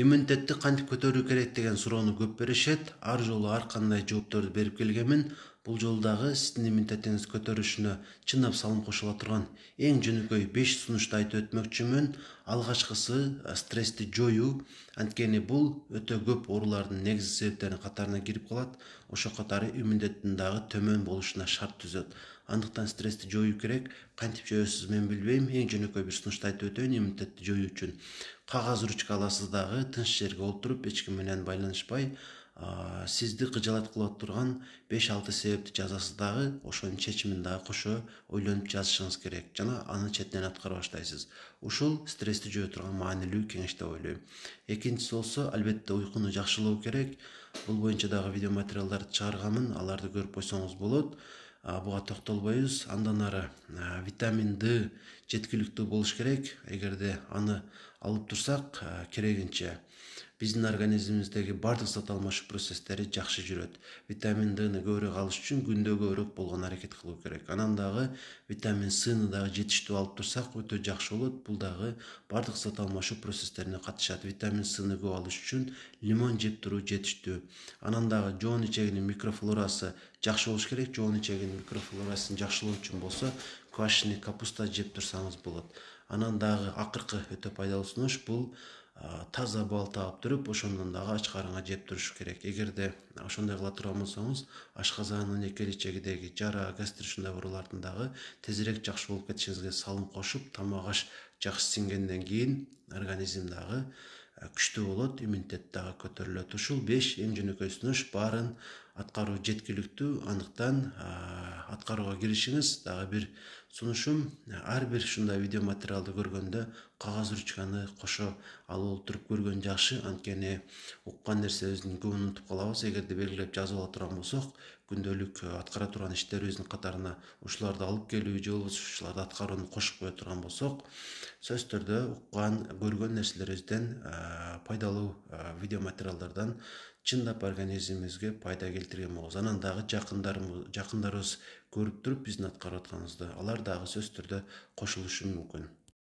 Иммунитетті қантип кантип көтөрүү керек деген суроону көп беришет ар жолу ар кандай жоопторду берип келгенмин бул жолдагы сиздин көтөрүшүнө чындап салым қошыла турган эң жөнөкөй беш сунушту айтып өтмөкчүмүн алгачкысы стрессти жоюу анткени бул өтө көп оорулардын негизги себептеринин катарына кирип калат ошо катары иммунитеттин дагы төмөн болушуна шарт түзөт андыктан стрессти жоюу керек кантип жоесуз мен билбейм эң жөнөкөй бир сунушту айтып өтөйүн иммунитетти жоюу үчүн кагаз ручка аласыз дагы тынч жерге отуруп эч ким менен байланышпай сизди кыжалат кыла турган беш алты себепти жазасыз дагы ошонун чечимин дагы кошо ойлонуп жазышыңыз керек жана аны четинен аткара баштайсыз ушул стрессти жое турган маанилүү кеңеш деп ойлойм экинчиси болсо албетте уйкуну жакшылоо керек бул боюнча дагы видео материалдарды чыгарганмын аларды көрүп койсоңуз болот буга токтолбойбуз андан ары витамин д жеткиликтүү болуш керек эгерде аны алып турсак керегинче биздин организмибиздеги баардык зат алмашуу процесстери жакшы жүрөт витамин д ны көбүрөөк алыш үчүн күндө көбүрөөк болгонго аракет кылуу керек анан дагы витамин сны дагы жетиштүү алып турсак өтө жакшы болот бул дагы баардык зат алмашуу процесстерине катышат витамин с ны көп алыш үчүн лимон жеп туруу жетиштүү анан дагы жоон ичегинин микрофлорасы жакшы болуш керек жоон ичегинин микрофлорасын жакшылоо үчүн болсо квашенный капуста жеп турсаңыз болот анан дагы акыркы өтө пайдалуу сунуш бул таза бал таап туруп ошондон дагы ачкарыңа жеп туруш керек эгерде ошондой кыла турган болсоңуз ашказанын эки жара гастрит ушундай оорулардын дагы тезирээк жакшы болуп кетишиңизге салым кошуп тамак аш жакшы сиңгенден кийин организм дагы күчтүү болот иммунитет дагы көтөрүлөт ушул беш эң жөнөкөй сунуш баарын атқару жеткиликтүү андыктан аткарууга киришиңиз дагы бир сунушум ар бир ушундай видео материалды көргөндө кагаз ручканы кошо алып олтуруп көргөн жакшы анткени уккан нерсебиздин көбүн унутуп калабыз эгерде белгилеп жазып ала турган болсок күндөлүк аткара турган иштерибиздин катарына ушуларды алып келүү же болбосо ушуларды аткарууну кошуп кое турган болсок сөзсүз түрдө уккан көргөн нерселерибизден пайдалуу видео материалдардан чындап организмибизге пайда келтирген болобуз анан дагы жакындарыбыз көрүп туруп биздин аткарып атканыбызды алар дагы сөзсүз түрдө кошулушу мүмкүн